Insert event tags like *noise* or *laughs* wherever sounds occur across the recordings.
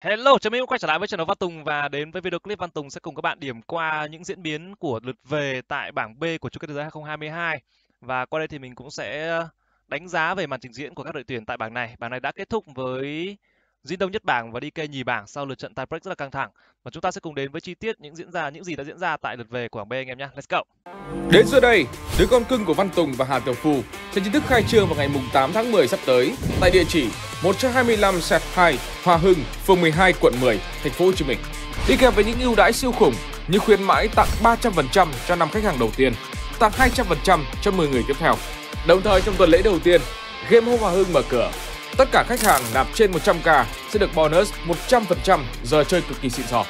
Hello, chào mừng quay trở lại với trận đấu Văn Tùng và đến với video clip Văn Tùng sẽ cùng các bạn điểm qua những diễn biến của lượt về tại bảng B của chung kết thế giới 2022 và qua đây thì mình cũng sẽ đánh giá về màn trình diễn của các đội tuyển tại bảng này. Bảng này đã kết thúc với Dĩ Đông nhất bảng và DK nhì bảng sau lượt trận break rất là căng thẳng và chúng ta sẽ cùng đến với chi tiết những diễn ra những gì đã diễn ra tại lượt về của bảng B anh em nhé. Let's go. Đến giờ đây, đứa con cưng của Văn Tùng và Hà Tiểu Phù sẽ chính thức khai trương vào ngày 8 tháng 10 sắp tới tại địa chỉ 125 Sạt 2, Hòa Hưng, phường 12, quận 10, thành phố Hồ Chí Minh. Đi kèm với những ưu đãi siêu khủng như khuyến mãi tặng 300% cho năm khách hàng đầu tiên, tặng 200% cho 10 người tiếp theo. Đồng thời trong tuần lễ đầu tiên, Game Home Hòa Hưng mở cửa Tất cả khách hàng nạp trên 100k sẽ được bonus 100% giờ chơi cực kỳ xịn sò.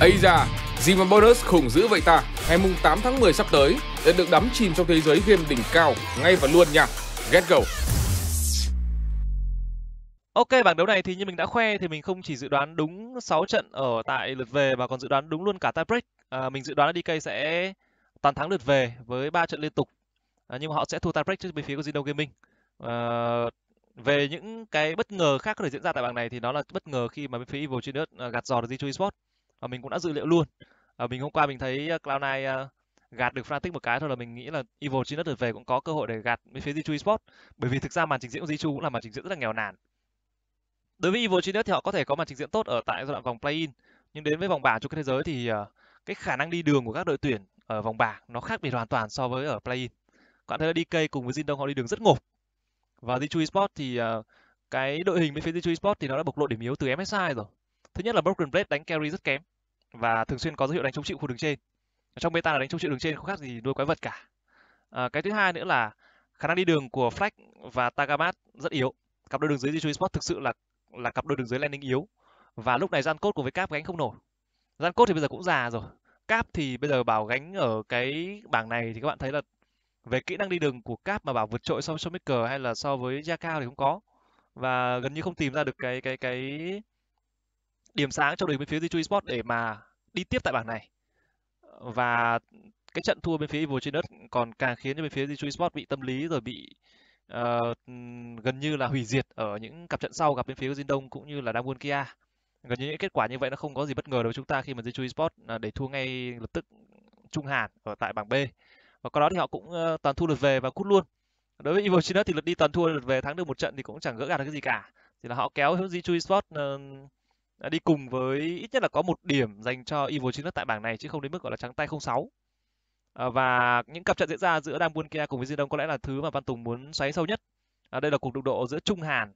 Ây da, gì mà bonus khủng dữ vậy ta? Ngày mùng 8 tháng 10 sắp tới sẽ được đắm chìm trong thế giới game đỉnh cao ngay và luôn nha. Get go. Ok, bảng đấu này thì như mình đã khoe thì mình không chỉ dự đoán đúng 6 trận ở tại lượt về mà còn dự đoán đúng luôn cả tiebreak. À, mình dự đoán là DK sẽ toàn thắng lượt về với 3 trận liên tục. À, nhưng mà họ sẽ thua break trước bên phía của Zino Gaming. À, về những cái bất ngờ khác có thể diễn ra tại bảng này thì đó là bất ngờ khi mà bên phía Evil Genius à, gạt giò được G2 Esports và mình cũng đã dự liệu luôn à, mình hôm qua mình thấy à, Cloud9 à, gạt được Fnatic một cái thôi là mình nghĩ là Evil Genius được về cũng có cơ hội để gạt bên phía G2 Esports bởi vì thực ra màn trình diễn của G2 cũng là màn trình diễn rất là nghèo nàn đối với Evil Genius thì họ có thể có màn trình diễn tốt ở tại giai đoạn vòng play-in nhưng đến với vòng bảng chung kết thế giới thì cái khả năng đi đường của các đội tuyển ở vòng bảng nó khác biệt hoàn toàn so với ở play-in. Bạn thấy là DK cùng với Jin Dong họ đi đường rất ngộp và Zhu Esports thì à, cái đội hình bên phía Zhu Esports thì nó đã bộc lộ điểm yếu từ MSI rồi thứ nhất là Broken Blade đánh carry rất kém và thường xuyên có dấu hiệu đánh chống chịu khu đường trên trong beta là đánh chống chịu đường trên không khác gì nuôi quái vật cả à, cái thứ hai nữa là khả năng đi đường của Flash và Tagamat rất yếu cặp đôi đường dưới Zhu Esports thực sự là là cặp đôi đường dưới landing yếu và lúc này gian cốt cùng với Cap gánh không nổi gian cốt thì bây giờ cũng già rồi Cap thì bây giờ bảo gánh ở cái bảng này thì các bạn thấy là về kỹ năng đi đường của cáp mà bảo vượt trội so với Schumacher hay là so với Gia thì không có và gần như không tìm ra được cái cái cái điểm sáng cho đội bên phía G2 Esports để mà đi tiếp tại bảng này và cái trận thua bên phía trên đất còn càng khiến cho bên phía G2 Esports bị tâm lý rồi bị uh, gần như là hủy diệt ở những cặp trận sau gặp bên phía Jin Đông cũng như là Damwon Kia gần như những kết quả như vậy nó không có gì bất ngờ đối với chúng ta khi mà G2 Esports à, để thua ngay lập tức Trung Hàn ở tại bảng B và qua đó thì họ cũng ờ, toàn thu lượt về và cút luôn đối với Evil Genius thì lượt đi toàn thua lượt về thắng được một trận thì cũng chẳng gỡ gạt được cái gì cả thì là họ kéo Jiu Sport ờ, ờ, đi cùng với ít nhất là có một điểm dành cho Evil Genius tại bảng này chứ không đến mức gọi là trắng tay 06 à, và những cặp trận diễn ra giữa Đang Buôn Kia cùng với Diên Đông có lẽ là thứ mà Văn Tùng muốn xoáy sâu nhất đây là cuộc đụng độ giữa Trung Hàn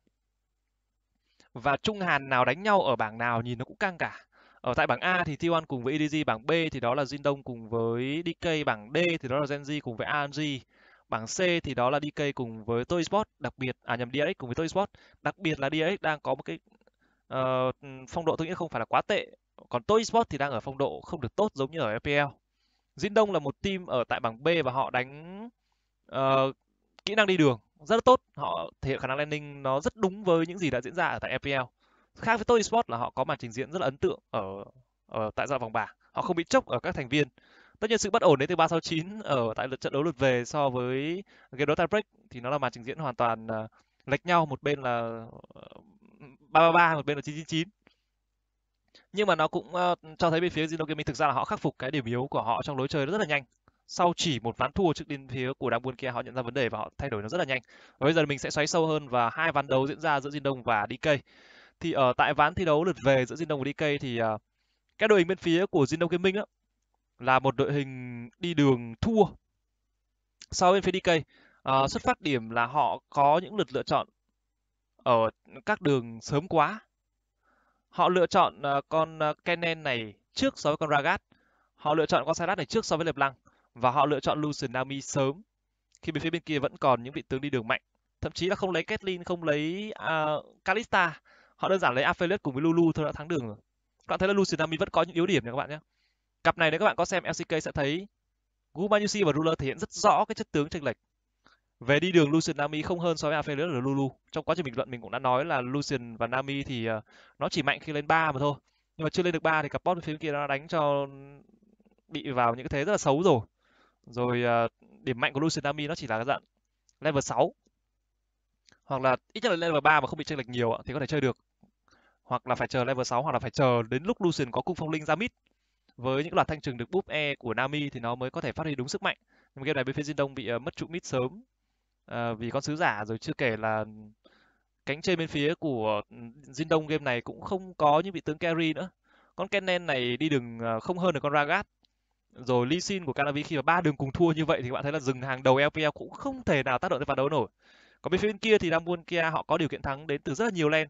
và Trung Hàn nào đánh nhau ở bảng nào nhìn nó cũng căng cả ở tại bảng A thì T1 cùng với EDG bảng B thì đó là Jindong cùng với DK bảng D thì đó là Genji cùng với ANG bảng C thì đó là DK cùng với Toy Sport đặc biệt à nhầm DRX cùng với Toy Sport đặc biệt là DRX đang có một cái uh, phong độ tôi nghĩ không phải là quá tệ còn Toy Sport thì đang ở phong độ không được tốt giống như ở FPL Jindong là một team ở tại bảng B và họ đánh uh, kỹ năng đi đường rất là tốt họ thể hiện khả năng landing nó rất đúng với những gì đã diễn ra ở tại FPL khác với Tony Sport là họ có màn trình diễn rất là ấn tượng ở ở tại dạng vòng bảng họ không bị chốc ở các thành viên tất nhiên sự bất ổn đến từ 369 ở tại lượt trận đấu lượt về so với game đấu tie break thì nó là màn trình diễn hoàn toàn à, lệch nhau một bên là 333 ờ, một bên là 999 nhưng mà nó cũng ờ, cho thấy bên phía Zino Gaming thực ra là họ khắc phục cái điểm yếu của họ trong lối chơi rất là nhanh sau chỉ một ván thua trước bên phía của đám buôn kia họ nhận ra vấn đề và họ thay đổi nó rất là nhanh và bây giờ mình sẽ xoáy sâu hơn và hai ván đấu diễn ra giữa Jin Đông và DK thì ở ờ, tại ván thi đấu lượt về giữa Jin và DK thì ờ, cái đội hình bên phía của Jin Gaming á là một đội hình đi đường thua sau bên phía DK uh, ờ, xuất phát điểm là họ có những lượt lựa chọn ở các đường sớm quá họ lựa chọn uh, con Kenen này trước so với con Ragat họ lựa chọn con Sarat này trước so với Lệp Lăng và họ lựa chọn Lucian Nami sớm khi bên phía bên kia vẫn còn những vị tướng đi đường mạnh thậm chí là không lấy Caitlyn không lấy uh, Kalista họ đơn giản lấy Aphelios cùng với lulu thôi đã thắng đường rồi các bạn thấy là lucidami vẫn có những yếu điểm nha các bạn nhé cặp này nếu các bạn có xem lck sẽ thấy gumanusi và ruler thể hiện rất rõ cái chất tướng chênh lệch về đi đường Lucian Nami không hơn so với Aphelios và Lulu. Trong quá trình bình luận mình cũng đã nói là Lucian và Nami thì ờ, nó chỉ mạnh khi lên 3 mà thôi. Nhưng mà chưa lên được 3 thì cặp bot phía bên kia nó đánh cho bị vào những cái thế rất là xấu rồi. Rồi ờ, điểm mạnh của Lucian Nami nó chỉ là cái dạng level 6 hoặc là ít nhất là level 3 mà không bị chênh lệch nhiều thì có thể chơi được hoặc là phải chờ level 6 hoặc là phải chờ đến lúc Lucian có cung phong linh ra mid với những loạt thanh trừng được búp E của Nami thì nó mới có thể phát huy đúng sức mạnh. Nhưng game này bên phía Jin Đông bị uh, mất trụ mid sớm uh, vì con sứ giả rồi chưa kể là cánh trên bên phía của ừ, Jin Đông game này cũng không có những vị tướng carry nữa. Con Kennen này đi đường ờ, không hơn được con Ragat. Rồi Lee Sin của Calavi khi mà ba đường cùng thua như vậy thì các bạn thấy là dừng hàng đầu LPL cũng không thể nào tác động tới ván đấu nổi. Còn bên phía bên kia thì Damwon kia họ có điều kiện thắng đến từ rất là nhiều lane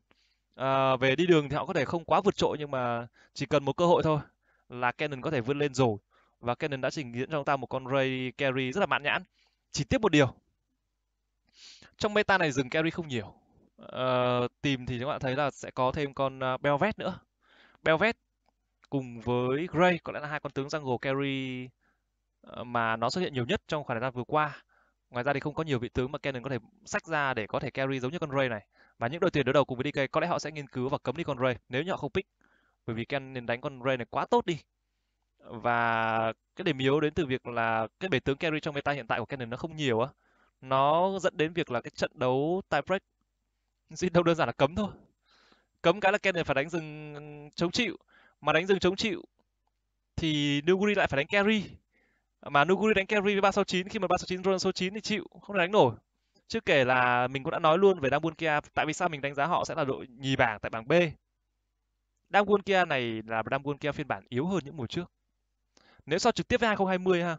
à, về đi đường thì họ có thể không quá vượt trội nhưng mà chỉ cần một cơ hội thôi là Canon có thể vươn lên rồi và Canon đã trình diễn cho chúng ta một con ray carry rất là mãn nhãn chỉ tiếp một điều trong meta này dừng carry không nhiều à, tìm thì các bạn thấy là sẽ có thêm con à, Belvet nữa Belvet cùng với Gray có lẽ là hai con tướng jungle carry ờ, mà nó xuất hiện nhiều nhất trong khoảng thời gian vừa qua ngoài ra thì không có nhiều vị tướng mà Canon có thể sách ra để có thể carry giống như con Ray này và những đội tuyển đối đầu cùng với DK có lẽ họ sẽ nghiên cứu và cấm đi con Ray nếu như họ không pick bởi vì Ken nên đánh con Ray này quá tốt đi và cái điểm yếu đến từ việc là cái bể tướng carry trong meta hiện tại của Ken nó không nhiều á nó dẫn đến việc là cái trận đấu tiebreak gì đâu đơn giản là cấm thôi cấm cái là Ken phải đánh rừng chống chịu mà đánh rừng chống chịu thì Nuguri lại phải đánh carry mà Nuguri đánh carry với 369 khi mà 369 Roland số 9 thì chịu không thể đánh nổi Chứ kể là mình cũng đã nói luôn về Dambun Kia, tại vì sao mình đánh giá họ sẽ là đội nhì bảng tại bảng B. Dambun Kia này là Dambun Kia phiên bản yếu hơn những mùa trước. Nếu so trực tiếp với 2020 ha,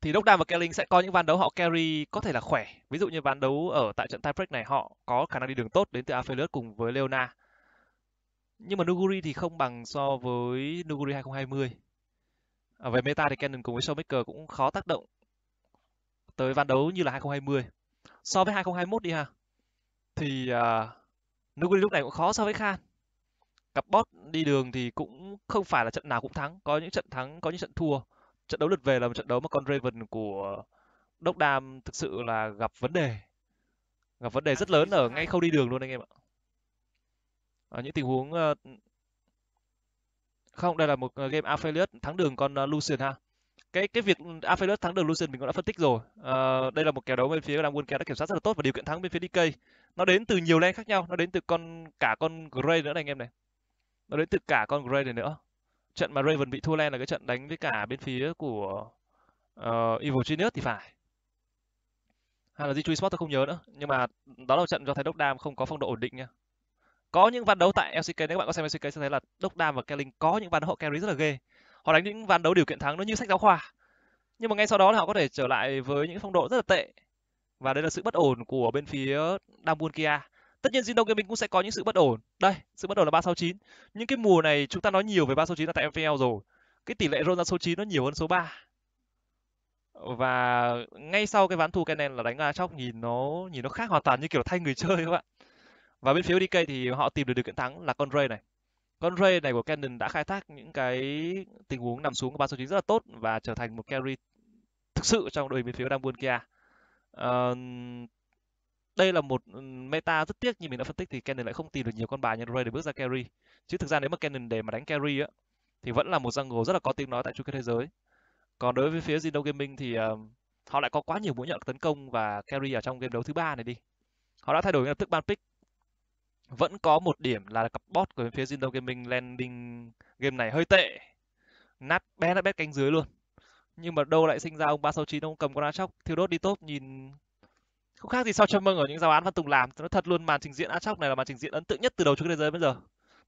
thì Đốc và Kelling sẽ có những ván đấu họ carry có thể là khỏe. Ví dụ như ván đấu ở tại trận tiebreak này họ có khả năng đi đường tốt đến từ Aphelios cùng với Leona. Nhưng mà Nuguri thì không bằng so với Nuguri 2020. À, về meta thì Canon cùng với Showmaker cũng khó tác động tới ván đấu như là 2020. So với 2021 đi ha, thì uh, à, Nuguri lúc này cũng khó so với Khan. Cặp bot đi đường thì cũng không phải là trận nào cũng thắng, có những trận thắng, có những trận thua. Trận đấu lượt về là một trận đấu mà con Raven của Đốc Đam thực sự là gặp vấn đề. Gặp vấn đề rất lớn ở ngay khâu đi đường luôn anh em ạ. Ở những tình huống ờ, không đây là một ờ, game Aphelios thắng đường con ờ, Lucian ha cái cái việc Aphelios thắng được Lucian mình cũng đã phân tích rồi. À, đây là một kèo đấu bên phía đang kèo đã kiểm soát rất là tốt và điều kiện thắng bên phía DK. Nó đến từ nhiều lane khác nhau, nó đến từ con cả con Gray nữa này anh em này. Nó đến từ cả con Gray này nữa. Trận mà Raven bị thua lane là cái trận đánh với cả bên phía của uh, Evil Genius thì phải. Hay là G2 Sport tôi không nhớ nữa, nhưng mà đó là trận do thấy Đốc Đam không có phong độ ổn định nha. Có những ván đấu tại LCK nếu các bạn có xem LCK sẽ thấy là Đốc Đam và Kelling có những ván hộ carry rất là ghê họ đánh những ván đấu điều kiện thắng nó như sách giáo khoa nhưng mà ngay sau đó là họ có thể trở lại với những phong độ rất là tệ và đây là sự bất ổn của bên phía Dambulkia tất nhiên Zino Gaming cũng sẽ có những sự bất ổn đây sự bất ổn là 369 Những cái mùa này chúng ta nói nhiều về 369 là tại MPL rồi cái tỷ lệ roll ra số 9 nó nhiều hơn số 3 và ngay sau cái ván thua Kenen là đánh ra chóc nhìn nó nhìn nó khác hoàn toàn như kiểu thay người chơi các bạn và bên phía DK thì họ tìm được điều kiện thắng là con Ray này con Ray này của Canon đã khai thác những cái tình huống nằm xuống của ba số 9 rất là tốt và trở thành một carry thực sự trong đội bên phía đang buôn Kia. Uh, đây là một meta rất tiếc như mình đã phân tích thì Canon lại không tìm được nhiều con bài như Ray để bước ra carry. Chứ thực ra nếu mà Canon để mà đánh carry á thì vẫn là một jungle rất là có tiếng nói tại chung kết thế giới. Còn đối với phía Zino Gaming thì uh, họ lại có quá nhiều mũi nhọn tấn công và carry ở trong game đấu thứ ba này đi. Họ đã thay đổi ngay lập tức ban pick vẫn có một điểm là cặp bot của phía Zindo Gaming landing game này hơi tệ nát bé nát bét cánh dưới luôn nhưng mà đâu lại sinh ra ông 369 ông cầm con Atrox thiêu đốt đi tốt nhìn không khác gì sau cho mừng ở những giao án Văn Tùng làm nó thật luôn màn trình diễn Atrox này là màn trình diễn ấn tượng nhất từ đầu cho đến giờ bây giờ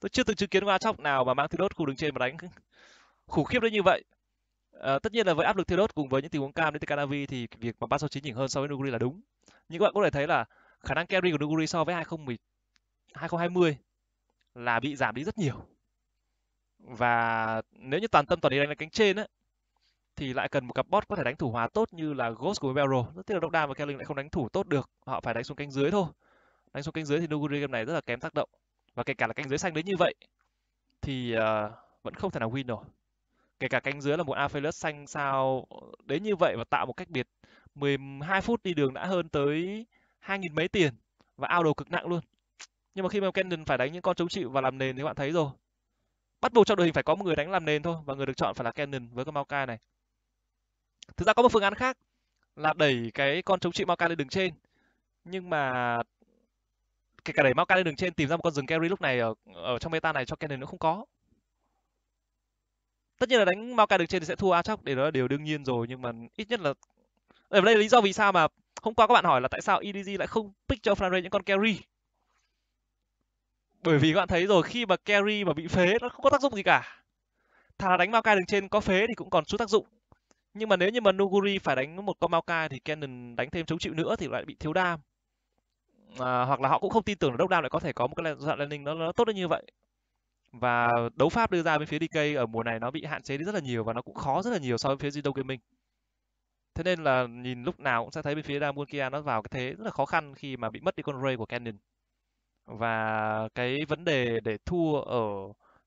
tôi chưa từng chứng kiến con Atrox nào mà mang thiêu đốt khu đứng trên mà đánh *laughs* khủng khiếp đến như vậy à, tất nhiên là với áp lực thiêu đốt cùng với những tình huống cam đến từ Kanavi thì việc mà 369 nhỉnh hơn so với Nuguri là đúng nhưng các bạn có thể thấy là khả năng carry của Nuguri so với 2010 2020 là bị giảm đi rất nhiều và nếu như toàn tâm toàn ý đánh là cánh trên ấy, thì lại cần một cặp bot có thể đánh thủ hòa tốt như là Ghost của Barrel. Rất tiếc là Dokda và Kelly lại không đánh thủ tốt được, họ phải đánh xuống cánh dưới thôi. Đánh xuống cánh dưới thì Noguri game này rất là kém tác động. Và kể cả là cánh dưới xanh đến như vậy thì uh, vẫn không thể nào win nổi. Kể cả cánh dưới là một Aphelios xanh sao đến như vậy và tạo một cách biệt 12 phút đi đường đã hơn tới 2.000 mấy tiền và ao đồ cực nặng luôn nhưng mà khi mà Cannon phải đánh những con chống chịu và làm nền thì các bạn thấy rồi bắt buộc trong đội hình phải có một người đánh làm nền thôi và người được chọn phải là Cannon với con Maokai này thực ra có một phương án khác là đẩy cái con chống chịu Maokai lên đường trên nhưng mà kể cả đẩy Maokai lên đường trên tìm ra một con rừng carry lúc này ở, ở trong meta này cho Cannon nó không có tất nhiên là đánh Maokai đường trên thì sẽ thua Aatrox để đó là điều đương nhiên rồi nhưng mà ít nhất là ở đây là lý do vì sao mà hôm qua các bạn hỏi là tại sao EDG lại không pick cho Flanre những con carry bởi vì các bạn thấy rồi khi mà carry mà bị phế nó không có tác dụng gì cả thà là đánh Maokai đường trên có phế thì cũng còn chút tác dụng nhưng mà nếu như mà Nuguri phải đánh một con Maokai thì Cannon đánh thêm chống chịu nữa thì lại bị thiếu đam à, hoặc là họ cũng không tin tưởng là Đốc Đam lại có thể có một cái dạng landing nó, nó tốt đến như vậy và đấu pháp đưa ra bên phía DK ở mùa này nó bị hạn chế đi rất là nhiều và nó cũng khó rất là nhiều so với phía Zido Gaming thế nên là nhìn lúc nào cũng sẽ thấy bên phía Damun kia nó vào cái thế rất là khó khăn khi mà bị mất đi con Ray của Cannon và cái vấn đề để thua ở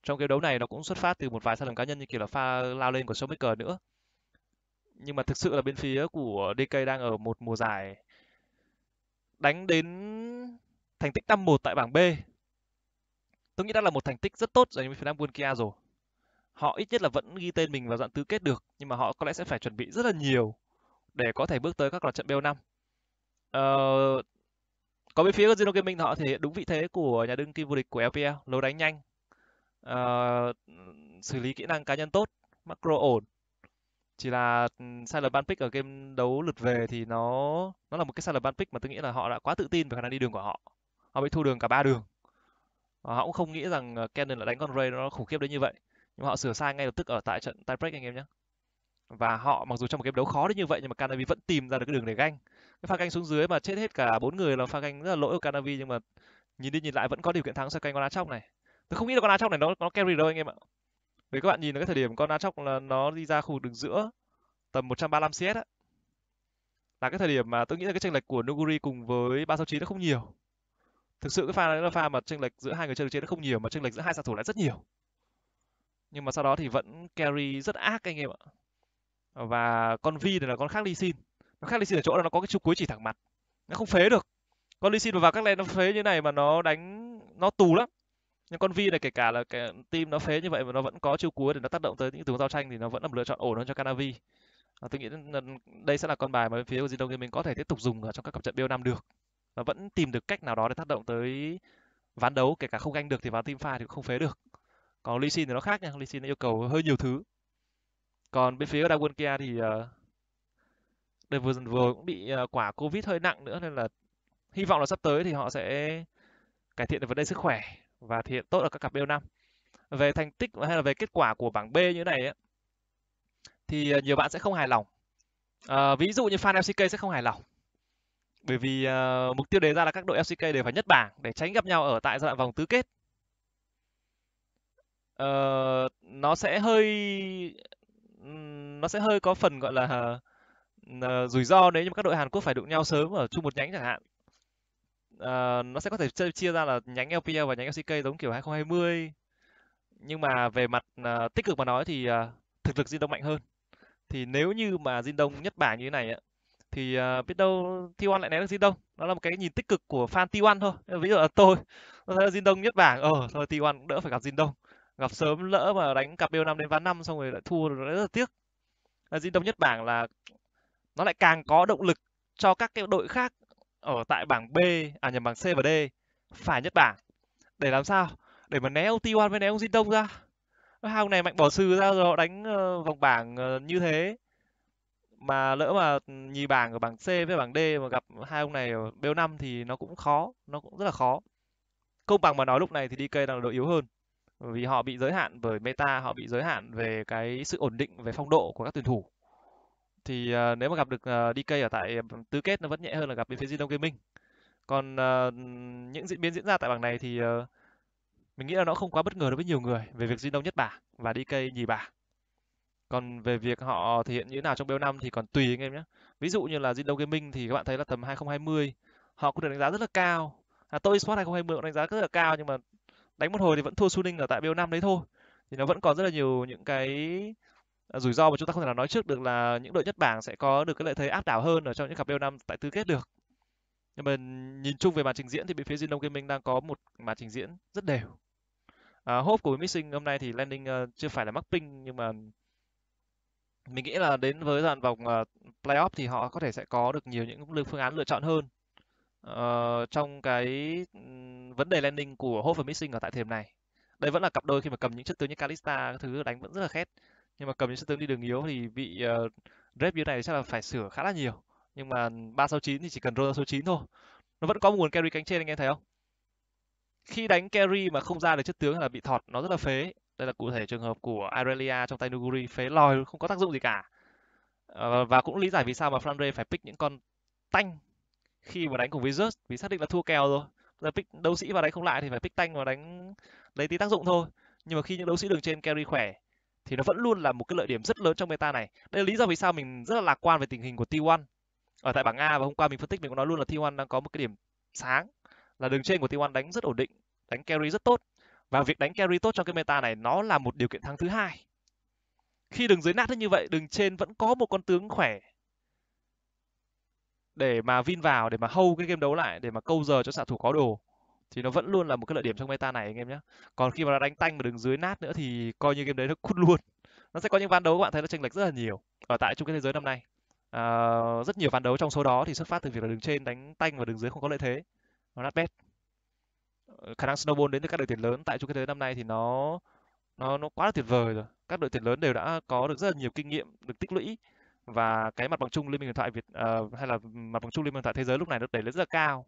trong cái đấu này nó cũng xuất phát từ một vài sai lầm cá nhân như kiểu là pha lao lên của Showmaker nữa nhưng mà thực sự là bên phía của DK đang ở một mùa giải đánh đến thành tích năm một tại bảng B tôi nghĩ đã là một thành tích rất tốt dành cho Nam Quân Kia rồi họ ít nhất là vẫn ghi tên mình vào dạng tứ kết được nhưng mà họ có lẽ sẽ phải chuẩn bị rất là nhiều để có thể bước tới các loạt trận BO5 ờ, còn bên phía Casino Gaming họ thể hiện đúng vị thế của nhà đương kim vô địch của LPL, lối đánh nhanh, uh, xử lý kỹ năng cá nhân tốt, macro ổn. Chỉ là ừ, sai lầm ban pick ở game đấu lượt về thì nó nó là một cái sai lầm ban pick mà tôi nghĩ là họ đã quá tự tin về khả năng đi đường của họ. Họ bị thu đường cả ba đường. Và họ cũng không nghĩ rằng ờ, Cannon lại đánh con Ray nó khủng khiếp đến như vậy. Nhưng họ sửa sai ngay lập tức ở tại trận tiebreak anh em nhé. Và họ mặc dù trong một game đấu khó đến như vậy nhưng mà Canavy vẫn tìm ra được cái đường để ganh cái pha canh xuống dưới mà chết hết cả bốn người là pha canh rất là lỗi của Canavi nhưng mà nhìn đi nhìn lại vẫn có điều kiện thắng sau canh con á này tôi không nghĩ là con á này nó nó carry đâu anh em ạ vì các bạn nhìn là cái thời điểm con á là nó đi ra khu đường giữa tầm 135 CS á là cái thời điểm mà tôi nghĩ là cái chênh lệch của Noguri cùng với 369 nó không nhiều thực sự cái pha đấy là pha mà chênh lệch giữa hai người chơi được trên nó không nhiều mà chênh lệch giữa hai xạ thủ lại rất nhiều nhưng mà sau đó thì vẫn carry rất ác anh em ạ và con vi này là con khác đi xin nó khác Lee ở chỗ là nó có cái chu cuối chỉ thẳng mặt nó không phế được con Lee Sin vào các lane nó phế như này mà nó đánh nó tù lắm nhưng con Vi này kể cả là cái team nó phế như vậy mà nó vẫn có chiêu cuối để nó tác động tới những tướng giao tranh thì nó vẫn là một lựa chọn ổn hơn cho Canavi à, tôi nghĩ đây sẽ là con bài mà bên phía của Zidane mình có thể tiếp tục dùng ở trong các cặp trận BO năm được và vẫn tìm được cách nào đó để tác động tới ván đấu kể cả không ganh được thì vào team pha thì cũng không phế được còn Lee Sin thì nó khác nha Lee Sin nó yêu cầu hơi nhiều thứ còn bên phía của Dagon kia thì uh, đợt vừa vừa cũng bị ờ, quả covid hơi nặng nữa nên là hy vọng là sắp tới thì họ sẽ cải thiện được vấn đề sức khỏe và thiện tốt ở các cặp BO5 về thành tích hay là về kết quả của bảng B như thế này ấy, thì ờ, nhiều bạn sẽ không hài lòng à, ví dụ như fan FCK sẽ không hài lòng bởi vì uh, mục tiêu đề ra là các đội FCK đều phải nhất bảng để tránh gặp nhau ở tại giai đoạn vòng tứ kết uh, nó sẽ hơi nó sẽ hơi có phần gọi là Ờ, rủi ro nếu như các đội Hàn Quốc phải đụng nhau sớm ở chung một nhánh chẳng hạn uh, nó sẽ có thể chia ra là nhánh LPL và nhánh LCK giống kiểu 2020 nhưng mà về mặt uh, tích cực mà nói thì uh, thực lực Jin Đông mạnh hơn thì nếu như mà Jin Đông nhất bảng như thế này ấy, thì uh, biết đâu T1 lại né được Jin Đông đó là một cái nhìn tích cực của fan T1 thôi ví dụ là tôi tôi thấy Jin Đông nhất bảng ờ thôi T1 cũng đỡ phải gặp Jin Đông gặp sớm lỡ mà đánh cặp BO5 đến ván 5 xong rồi lại thua rất là tiếc Jin Đông nhất bảng là nó lại càng có động lực cho các cái đội khác ở tại bảng B à nhầm bảng C và D phải nhất bảng để làm sao để mà né ông T1 với né ông Jintong ra hai ông này mạnh bỏ sư ra rồi họ đánh ờ, vòng bảng ờ, như thế mà lỡ mà nhì bảng ở bảng C với bảng D mà gặp hai ông này ở B5 thì nó cũng khó nó cũng rất là khó công bằng mà nói lúc này thì DK đang là đội yếu hơn vì họ bị giới hạn bởi meta họ bị giới hạn về cái sự ổn định về phong độ của các tuyển thủ thì à, nếu mà gặp được à, DK ở tại tứ kết nó vẫn nhẹ hơn là gặp bên phía Jin Đông Gaming. Còn à, những diễn biến diễn ra tại bảng này thì à, mình nghĩ là nó không quá bất ngờ đối với nhiều người về việc Jin nhất bảng và DK nhì bảng. Còn về việc họ thể hiện như thế nào trong BO5 thì còn tùy anh em nhé. Ví dụ như là Jin Đông Gaming thì các bạn thấy là tầm 2020 họ cũng được đánh giá rất là cao. À, tôi Esports 2020 cũng đánh giá rất là cao nhưng mà đánh một hồi thì vẫn thua Suning ở tại BO5 đấy thôi. Thì nó vẫn còn rất là nhiều những cái Ờ, rủi ro mà chúng ta không thể nào nói trước được là những đội nhất bảng sẽ có được cái lợi thế áp đảo hơn ở trong những cặp đấu năm tại tứ kết được nhưng mà nhìn chung về màn trình diễn thì bên phía Zinlong Gaming đang có một màn trình diễn rất đều à, hope của mixing hôm nay thì landing uh, chưa phải là mắc ping nhưng mà mình nghĩ là đến với dàn vòng uh, playoff thì họ có thể sẽ có được nhiều những phương án lựa chọn hơn uh, trong cái vấn đề landing của Hope và Missing ở tại thời điểm này. Đây vẫn là cặp đôi khi mà cầm những chất tướng như Kalista thứ đánh vẫn rất là khét nhưng mà cầm những sân tướng đi đường yếu thì bị uh, rep như này chắc là phải sửa khá là nhiều nhưng mà 369 thì chỉ cần roll số 9 thôi nó vẫn có nguồn carry cánh trên anh em thấy không khi đánh carry mà không ra được chất tướng là bị thọt nó rất là phế đây là cụ thể trường hợp của Irelia trong tay Nuguri phế lòi không có tác dụng gì cả ờ, và cũng lý giải vì sao mà Flandre phải pick những con tanh khi mà đánh cùng với Zeus vì xác định là thua kèo rồi giờ pick đấu sĩ vào đánh không lại thì phải pick tanh và đánh lấy tí tác dụng thôi nhưng mà khi những đấu sĩ đường trên carry khỏe thì nó vẫn luôn là một cái lợi điểm rất lớn trong meta này đây là lý do vì sao mình rất là lạc quan về tình hình của T1 ở tại bảng A và hôm qua mình phân tích mình cũng nói luôn là T1 đang có một cái điểm sáng là đường trên của T1 đánh rất ổn định đánh carry rất tốt và việc đánh carry tốt trong cái meta này nó là một điều kiện thắng thứ hai khi đường dưới nát như vậy đường trên vẫn có một con tướng khỏe để mà vin vào để mà hâu cái game đấu lại để mà câu giờ cho xạ thủ có đồ thì nó vẫn luôn là một cái lợi điểm trong meta này anh em nhé còn khi mà nó đánh tanh mà đứng dưới nát nữa thì coi như game đấy nó cút luôn nó sẽ có những ván đấu các bạn thấy nó chênh lệch rất là nhiều ở tại chung kết thế giới năm nay à, rất nhiều ván đấu trong số đó thì xuất phát từ việc là đứng trên đánh tanh và đứng dưới không có lợi thế nó nát bét ờ, khả năng snowball đến từ các đội tuyển lớn tại chung kết thế giới năm nay thì nó nó nó quá là tuyệt vời rồi các đội tuyển lớn đều đã có được rất là nhiều kinh nghiệm được tích lũy và cái mặt bằng chung liên minh điện thoại Việt uh, hay là mặt bằng chung liên minh điện thoại thế giới lúc này nó đẩy lên rất là cao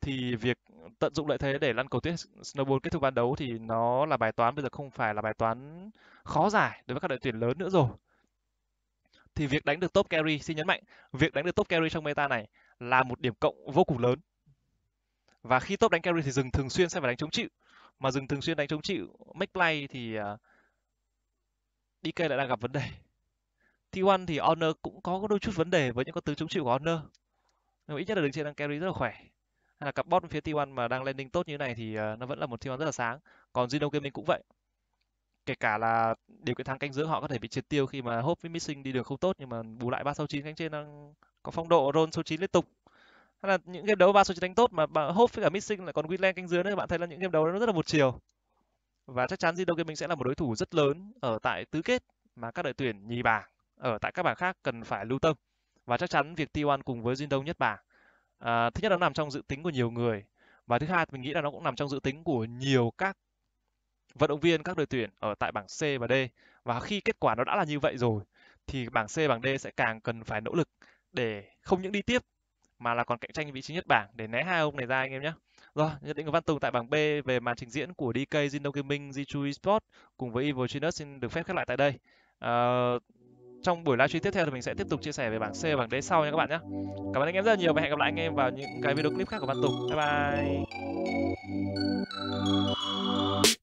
thì việc tận dụng lợi thế để lăn cầu tuyết snowball kết thúc ván đấu thì nó là bài toán bây giờ không phải là bài toán khó giải đối với các đội tuyển lớn nữa rồi thì việc đánh được top carry xin nhấn mạnh việc đánh được top carry trong meta này là một điểm cộng vô cùng lớn và khi top đánh carry thì dừng thường xuyên sẽ phải đánh chống chịu mà dừng thường xuyên đánh chống chịu make play thì à, DK lại đang gặp vấn đề T1 thì Honor cũng có đôi chút vấn đề với những con tướng chống chịu của Honor nhưng mà ít nhất là đường trên đang carry rất là khỏe hay là cặp bot phía T1 mà đang landing tốt như thế này thì ờ, nó vẫn là một T1 rất là sáng còn Zino Gaming cũng vậy kể cả là điều kiện thắng canh giữa họ có thể bị triệt tiêu khi mà hốp với missing đi đường không tốt nhưng mà bù lại ba sáu chín cánh trên đang có phong độ roll số 9 liên tục hay là những game đấu ba số chín đánh tốt mà hốp với cả missing lại còn Winland canh dưới nữa bạn thấy là những game đấu nó rất là một chiều và chắc chắn Zino Gaming sẽ là một đối thủ rất lớn ở tại tứ kết mà các đội tuyển nhì bảng ở tại các bảng khác cần phải lưu tâm và chắc chắn việc T1 cùng với Jindong nhất bảng à, thứ nhất là nó nằm trong dự tính của nhiều người và thứ hai mình nghĩ là nó cũng nằm trong dự tính của nhiều các vận động viên các đội tuyển ở tại bảng C và D và khi kết quả nó đã là như vậy rồi thì bảng C bảng D sẽ càng cần phải nỗ lực để không những đi tiếp mà là còn cạnh tranh vị trí nhất bảng để né hai ông này ra anh em nhé. Rồi, nhận định của Văn Tùng tại bảng B về màn trình diễn của DK Jindo Gaming, G2 Esports cùng với Evil Genius xin được phép khép lại tại đây. Uh, trong buổi livestream tiếp theo thì mình sẽ tiếp tục chia sẻ về bảng C và bảng D sau nha các bạn nhé. Cảm ơn anh em rất là nhiều và hẹn gặp lại anh em vào những cái video clip khác của Văn Tùng. Bye bye.